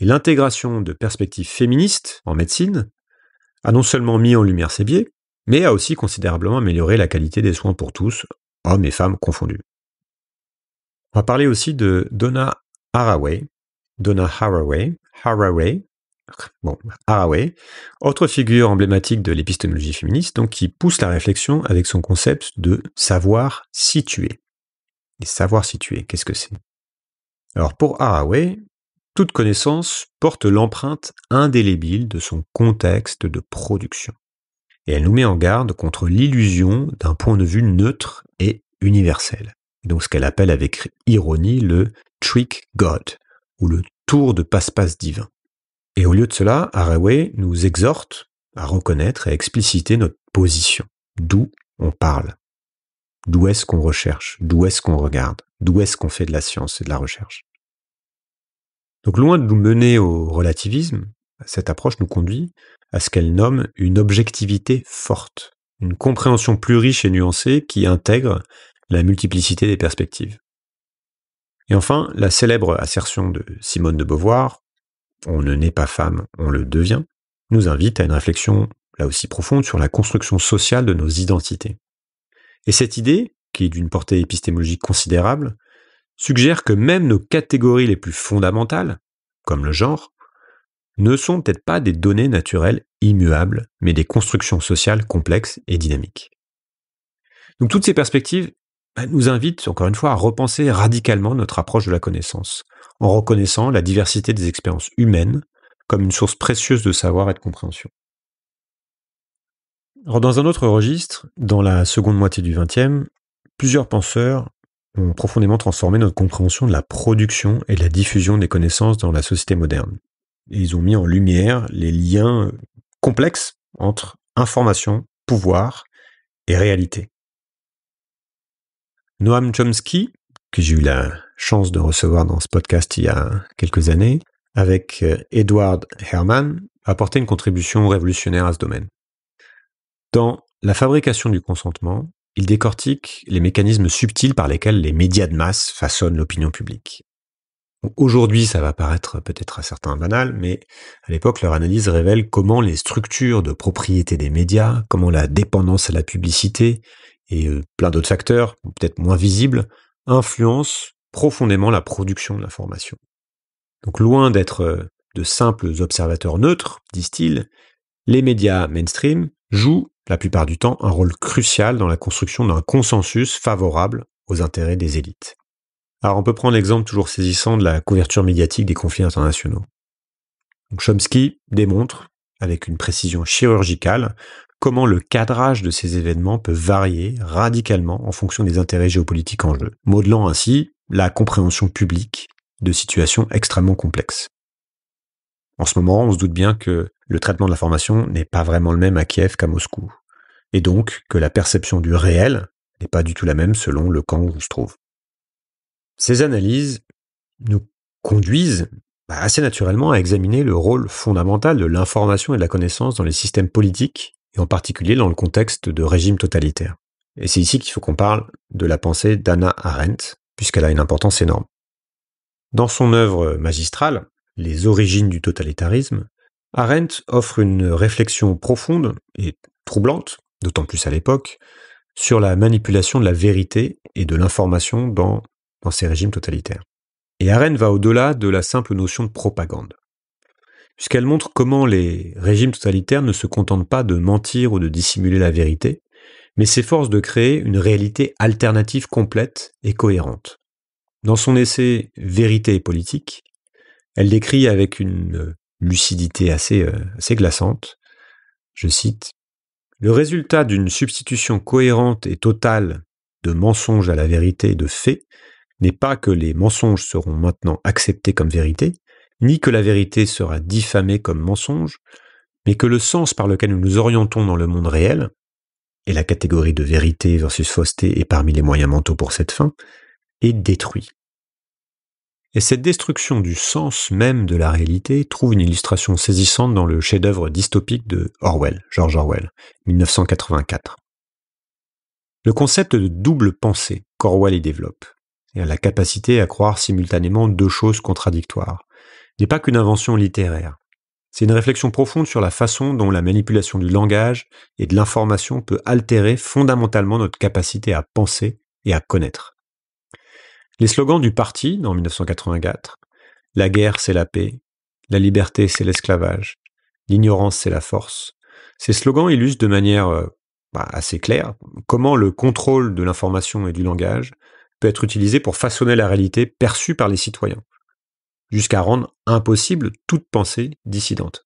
Et l'intégration de perspectives féministes en médecine a non seulement mis en lumière ces biais, mais a aussi considérablement amélioré la qualité des soins pour tous, hommes et femmes confondus. On va parler aussi de Donna Haraway, Donna Haraway, Haraway, Haraway, autre figure emblématique de l'épistémologie féministe, donc qui pousse la réflexion avec son concept de savoir situé. Et savoir situé, qu'est-ce que c'est Alors pour Haraway, toute connaissance porte l'empreinte indélébile de son contexte de production, et elle nous met en garde contre l'illusion d'un point de vue neutre et universel, donc ce qu'elle appelle avec ironie le trick God, ou le tour de passe-passe divin. Et au lieu de cela, Haraway nous exhorte à reconnaître et à expliciter notre position, d'où on parle, d'où est-ce qu'on recherche, d'où est-ce qu'on regarde, d'où est-ce qu'on fait de la science et de la recherche. Donc loin de nous mener au relativisme, cette approche nous conduit à ce qu'elle nomme une objectivité forte, une compréhension plus riche et nuancée qui intègre la multiplicité des perspectives. Et enfin, la célèbre assertion de Simone de Beauvoir, On ne naît pas femme, on le devient, nous invite à une réflexion là aussi profonde sur la construction sociale de nos identités. Et cette idée, qui est d'une portée épistémologique considérable, suggère que même nos catégories les plus fondamentales, comme le genre, ne sont peut-être pas des données naturelles immuables, mais des constructions sociales complexes et dynamiques. Donc toutes ces perspectives bah, nous invitent encore une fois à repenser radicalement notre approche de la connaissance, en reconnaissant la diversité des expériences humaines comme une source précieuse de savoir et de compréhension. dans un autre registre, dans la seconde moitié du XXe, plusieurs penseurs ont profondément transformé notre compréhension de la production et de la diffusion des connaissances dans la société moderne. ils ont mis en lumière les liens complexes entre information, pouvoir et réalité. Noam Chomsky, que j'ai eu la chance de recevoir dans ce podcast il y a quelques années, avec euh, Edward Herman, a apporté une contribution révolutionnaire à ce domaine. Dans La fabrication du consentement, ils décortiquent les mécanismes subtils par lesquels les médias de masse façonnent l'opinion publique. Aujourd'hui, ça va paraître peut-être à certains banal, mais à l'époque, leur analyse révèle comment les structures de propriété des médias, comment la dépendance à la publicité et euh, plein d'autres facteurs, peut-être moins visibles, influencent profondément la production de l'information. Donc loin d'être euh, de simples observateurs neutres, disent-ils, les médias mainstream joue la plupart du temps un rôle crucial dans la construction d'un consensus favorable aux intérêts des élites. Alors on peut prendre l'exemple toujours saisissant de la couverture médiatique des conflits internationaux. Chomsky démontre, avec une précision chirurgicale, comment le cadrage de ces événements peut varier radicalement en fonction des intérêts géopolitiques en jeu, modelant ainsi la compréhension publique de situations extrêmement complexes. En ce moment, on se doute bien que le traitement de l'information n'est pas vraiment le même à Kiev qu'à Moscou, et donc que la perception du réel n'est pas du tout la même selon le camp où on se trouve. Ces analyses nous conduisent bah, assez naturellement à examiner le rôle fondamental de l'information et de la connaissance dans les systèmes politiques, et en particulier dans le contexte de régimes totalitaires. Et c'est ici qu'il faut qu'on parle de la pensée d'Anna Arendt, puisqu'elle a une importance énorme. Dans son œuvre magistrale, Les origines du totalitarisme, Arendt offre une réflexion profonde et troublante, d'autant plus à l'époque, sur la manipulation de la vérité et de l'information dans, ces régimes totalitaires. Et Arendt va au-delà de la simple notion de propagande, puisqu'elle montre comment les régimes totalitaires ne se contentent pas de mentir ou de dissimuler la vérité, mais s'efforcent de créer une réalité alternative complète et cohérente. Dans son essai Vérité et politique, elle décrit avec une lucidité euh, assez, glaçante. Je cite Le résultat d'une substitution cohérente et totale de mensonges à la vérité et de faits n'est pas que les mensonges seront maintenant acceptés comme vérité, ni que la vérité sera diffamée comme mensonge, mais que le sens par lequel nous nous orientons dans le monde réel, et la catégorie de vérité versus fausseté est parmi les moyens mentaux pour cette fin, est détruit. Et cette destruction du sens même de la réalité trouve une illustration saisissante dans le chef-d'œuvre dystopique de Orwell, George Orwell, 1984. Le concept de double pensée qu'Orwell y développe, et à la capacité à croire simultanément deux choses contradictoires, n'est pas qu'une invention littéraire. C'est une réflexion profonde sur la façon dont la manipulation du langage et de l'information peut altérer fondamentalement notre capacité à penser et à connaître, les slogans du parti en 1984, La guerre c'est la paix, La liberté c'est l'esclavage, L'ignorance c'est la force, ces slogans illustrent de manière euh, bah, assez claire comment le contrôle de l'information et du langage peut être utilisé pour façonner la réalité perçue par les citoyens, jusqu'à rendre impossible toute pensée dissidente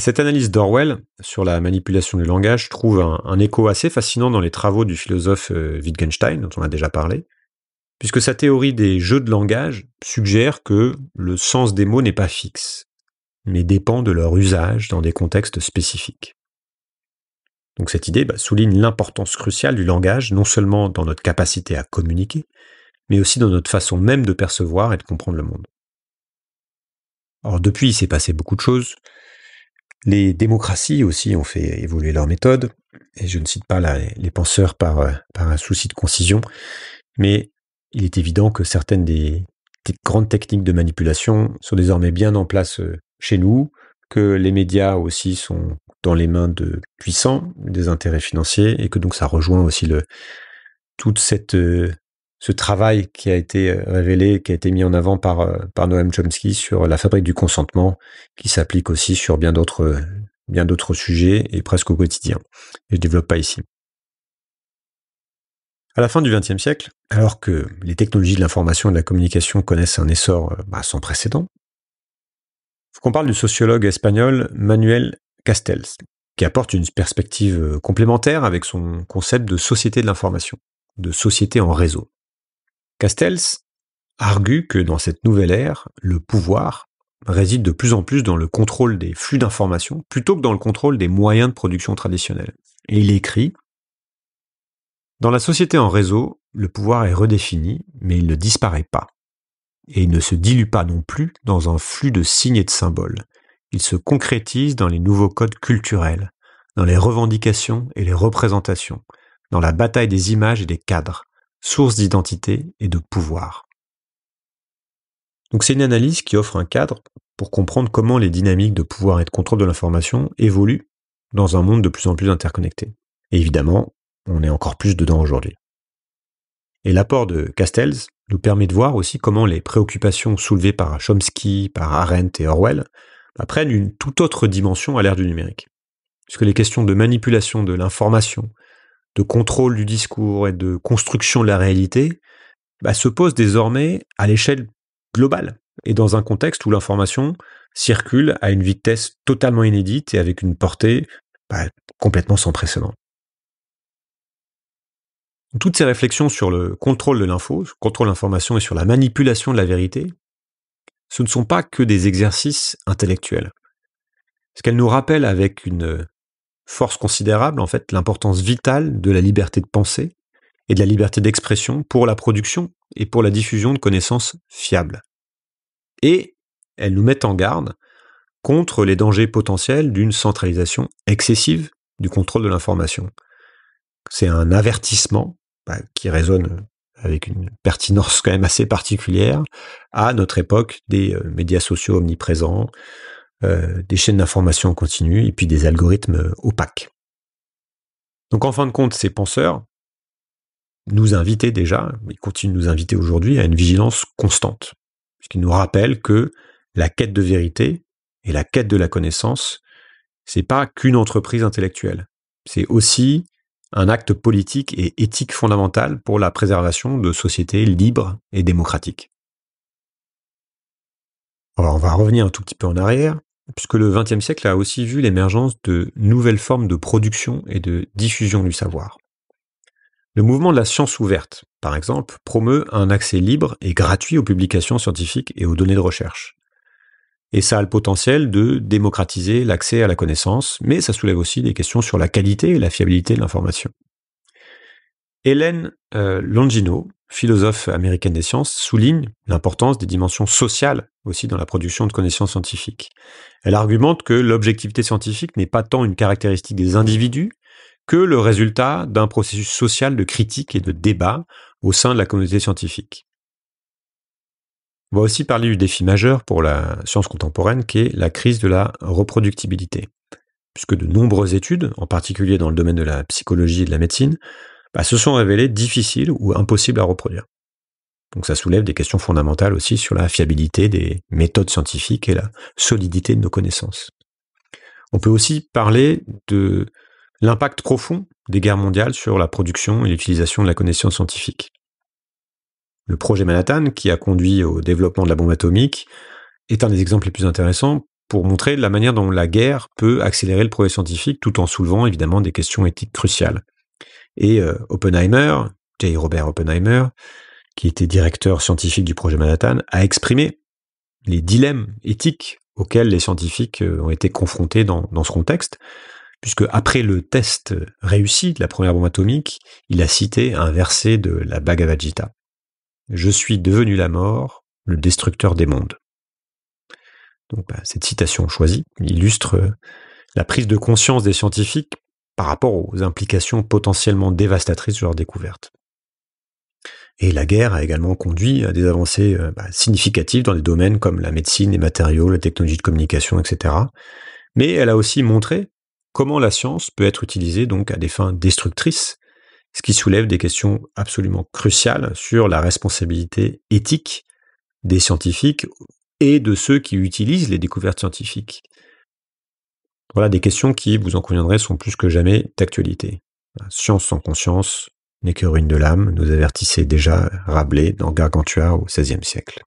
cette analyse d'Orwell sur la manipulation du langage trouve un, écho assez fascinant dans les travaux du philosophe euh, Wittgenstein, dont on a déjà parlé, puisque sa théorie des jeux de langage suggère que le sens des mots n'est pas fixe, mais dépend de leur usage dans des contextes spécifiques. Donc cette idée bah, souligne l'importance cruciale du langage, non seulement dans notre capacité à communiquer, mais aussi dans notre façon même de percevoir et de comprendre le monde. Or depuis, il s'est passé beaucoup de choses, les démocraties aussi ont fait évoluer leur méthode, et je ne cite pas les penseurs par, euh, par un souci de concision, mais il est évident que certaines des, grandes techniques de manipulation sont désormais bien en place euh, chez nous, que les médias aussi sont dans les mains de puissants, des intérêts financiers, et que donc ça rejoint aussi le, toute cette euh, ce travail qui a été euh, révélé, qui a été mis en avant par, euh, par Noam Chomsky sur la fabrique du consentement, qui s'applique aussi sur bien d'autres, euh, bien d'autres sujets et presque au quotidien. Et je développe pas ici. À la fin du XXe siècle, alors que les technologies de l'information et de la communication connaissent un essor bah, sans précédent, faut qu'on parle du sociologue espagnol Manuel Castells, qui apporte une perspective complémentaire avec son concept de société de l'information, de société en réseau. Castells argue que dans cette nouvelle ère, le pouvoir réside de plus en plus dans le contrôle des flux d'informations plutôt que dans le contrôle des moyens de production traditionnels. Et il écrit Dans la société en réseau, le pouvoir est redéfini, mais il ne disparaît pas. Et il ne se dilue pas non plus dans un flux de signes et de symboles. Il se concrétise dans les nouveaux codes culturels, dans les revendications et les représentations, dans la bataille des images et des cadres, source d'identité et de pouvoir. Donc c'est une analyse qui offre un cadre pour comprendre comment les dynamiques de pouvoir et de contrôle de l'information évoluent dans un monde de plus en plus interconnecté. évidemment, on est encore plus dedans aujourd'hui. Et l'apport de Castells nous permet de voir aussi comment les préoccupations soulevées par Chomsky, par Arendt et Orwell bah, prennent une toute autre dimension à l'ère du numérique. Puisque les questions de manipulation de l'information, de contrôle du discours et de construction de la réalité bah, se pose désormais à l'échelle globale et dans un contexte où l'information circule à une vitesse totalement inédite et avec une portée bah, complètement sans précédent. Toutes ces réflexions sur le contrôle de l'info, contrôle de l'information et sur la manipulation de la vérité, ce ne sont pas que des exercices intellectuels. Ce qu'elles nous rappellent avec une force considérable en fait l'importance vitale de la liberté de penser et de la liberté d'expression pour la production et pour la diffusion de connaissances fiables. Et elles nous mettent en garde contre les dangers potentiels d'une centralisation excessive du contrôle de l'information. C'est un avertissement bah, qui résonne avec une pertinence quand même assez particulière à notre époque des euh, médias sociaux omniprésents, euh, des chaînes d'information continue et puis des algorithmes euh, opaques. Donc en fin de compte, ces penseurs nous invitaient déjà, ils continuent de nous inviter aujourd'hui à une vigilance constante, Ce qui nous rappelle que la quête de vérité et la quête de la connaissance, c'est pas qu'une entreprise intellectuelle, c'est aussi un acte politique et éthique fondamental pour la préservation de sociétés libres et démocratiques. Alors on va revenir un tout petit peu en arrière, puisque le XXe siècle a aussi vu l'émergence de nouvelles formes de production et de diffusion du savoir. Le mouvement de la science ouverte, par exemple, promeut un accès libre et gratuit aux publications scientifiques et aux données de recherche. Et ça a le potentiel de démocratiser l'accès à la connaissance, mais ça soulève aussi des questions sur la qualité et la fiabilité de l'information. Hélène euh, Longino philosophe américaine des sciences, souligne l'importance des dimensions sociales aussi dans la production de connaissances scientifiques. Elle argumente que l'objectivité scientifique n'est pas tant une caractéristique des individus que le résultat d'un processus social de critique et de débat au sein de la communauté scientifique. On va aussi parler du défi majeur pour la science contemporaine qui est la crise de la reproductibilité, puisque de nombreuses études, en particulier dans le domaine de la psychologie et de la médecine, bah, se sont révélées difficiles ou impossibles à reproduire. Donc ça soulève des questions fondamentales aussi sur la fiabilité des méthodes scientifiques et la solidité de nos connaissances. On peut aussi parler de l'impact profond des guerres mondiales sur la production et l'utilisation de la connaissance scientifique. Le projet Manhattan, qui a conduit au développement de la bombe atomique, est un des exemples les plus intéressants pour montrer la manière dont la guerre peut accélérer le progrès scientifique tout en soulevant évidemment des questions éthiques cruciales. Et euh, Oppenheimer, J. Robert Oppenheimer, qui était directeur scientifique du projet Manhattan, a exprimé les dilemmes éthiques auxquels les scientifiques euh, ont été confrontés dans, ce contexte, puisque après le test réussi de la première bombe atomique, il a cité un verset de la Bhagavad Gita. Je suis devenu la mort, le destructeur des mondes. Donc, bah, cette citation choisie illustre euh, la prise de conscience des scientifiques par rapport aux implications potentiellement dévastatrices de leur découvertes. Et la guerre a également conduit à des avancées euh, bah, significatives dans des domaines comme la médecine, les matériaux, la technologie de communication, etc. Mais elle a aussi montré comment la science peut être utilisée donc à des fins destructrices, ce qui soulève des questions absolument cruciales sur la responsabilité éthique des scientifiques et de ceux qui utilisent les découvertes scientifiques. Voilà des questions qui, vous en conviendrez, sont plus que jamais d'actualité. Science sans conscience n'est que ruine de l'âme, nous avertissait déjà Rabelais dans Gargantua au XVIe siècle.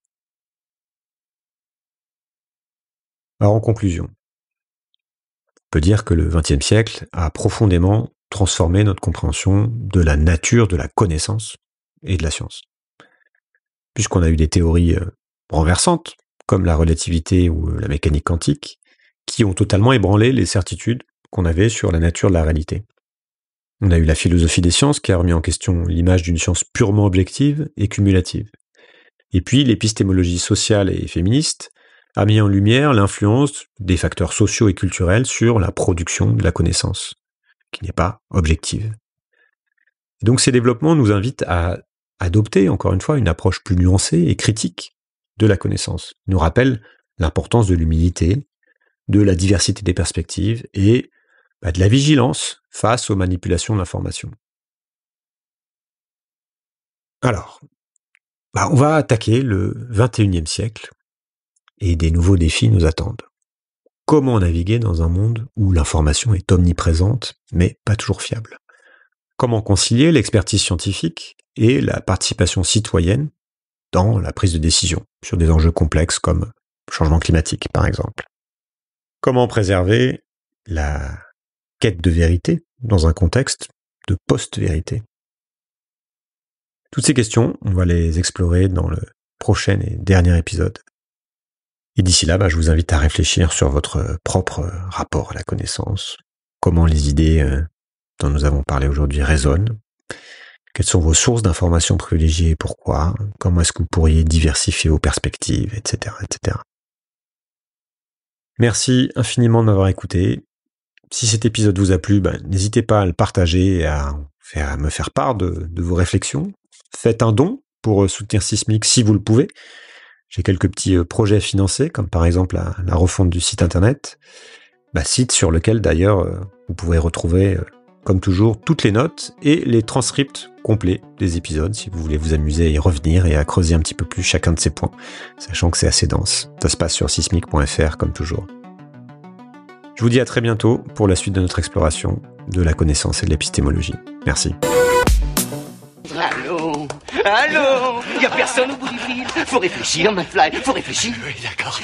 Alors en conclusion, on peut dire que le XXe siècle a profondément transformé notre compréhension de la nature de la connaissance et de la science. Puisqu'on a eu des théories euh, renversantes, comme la relativité ou euh, la mécanique quantique, qui ont totalement ébranlé les certitudes qu'on avait sur la nature de la réalité. On a eu la philosophie des sciences qui a remis en question l'image d'une science purement objective et cumulative. Et puis l'épistémologie sociale et féministe a mis en lumière l'influence des facteurs sociaux et culturels sur la production de la connaissance, qui n'est pas objective. donc ces développements nous invitent à adopter, encore une fois, une approche plus nuancée et critique de la connaissance. nous rappellent l'importance de l'humilité, de la diversité des perspectives et bah, de la vigilance face aux manipulations de l'information. Alors, bah, on va attaquer le 21e siècle et des nouveaux défis nous attendent. Comment naviguer dans un monde où l'information est omniprésente mais pas toujours fiable Comment concilier l'expertise scientifique et la participation citoyenne dans la prise de décision sur des enjeux complexes comme le changement climatique par exemple Comment préserver la quête de vérité dans un contexte de post-vérité Toutes ces questions, on va les explorer dans le prochain et dernier épisode. Et d'ici là, bah, je vous invite à réfléchir sur votre propre rapport à la connaissance, comment les idées euh, dont nous avons parlé aujourd'hui résonnent, quelles sont vos sources d'informations privilégiées et pourquoi, comment est-ce que vous pourriez diversifier vos perspectives, etc. etc. Merci infiniment de m'avoir écouté. Si cet épisode vous a plu, bah, n'hésitez pas à le partager et à, me faire part de, vos réflexions. Faites un don pour euh, soutenir Sismic si vous le pouvez. J'ai quelques petits euh, projets à financer, comme par exemple la, refonte du site internet, bah, site sur lequel d'ailleurs euh, vous pouvez retrouver comme toujours, toutes les notes et les transcripts complets des épisodes si vous voulez vous amuser à y revenir et à creuser un petit peu plus chacun de ces points, sachant que c'est assez dense. Ça se passe sur sismique.fr, comme toujours. Je vous dis à très bientôt pour la suite de notre exploration de la connaissance et de l'épistémologie. Merci. Allô Allô Il a personne au bout du fil Faut réfléchir, fly, faut réfléchir. Oui, d'accord.